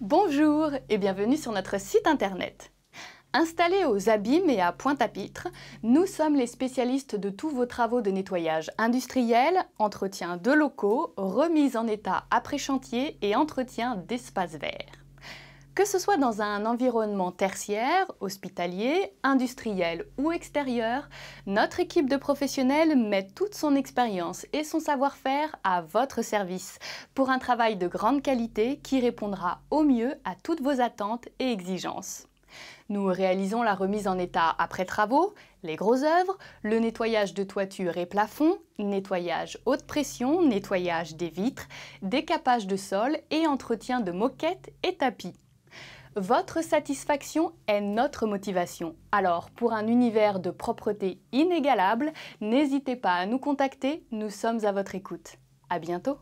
Bonjour et bienvenue sur notre site internet. Installés aux Abîmes et à Pointe-à-Pitre, nous sommes les spécialistes de tous vos travaux de nettoyage industriel, entretien de locaux, remise en état après chantier et entretien d'espaces verts. Que ce soit dans un environnement tertiaire, hospitalier, industriel ou extérieur, notre équipe de professionnels met toute son expérience et son savoir-faire à votre service pour un travail de grande qualité qui répondra au mieux à toutes vos attentes et exigences. Nous réalisons la remise en état après travaux, les gros œuvres, le nettoyage de toitures et plafonds, nettoyage haute pression, nettoyage des vitres, décapage de sol et entretien de moquettes et tapis. Votre satisfaction est notre motivation. Alors, pour un univers de propreté inégalable, n'hésitez pas à nous contacter, nous sommes à votre écoute. À bientôt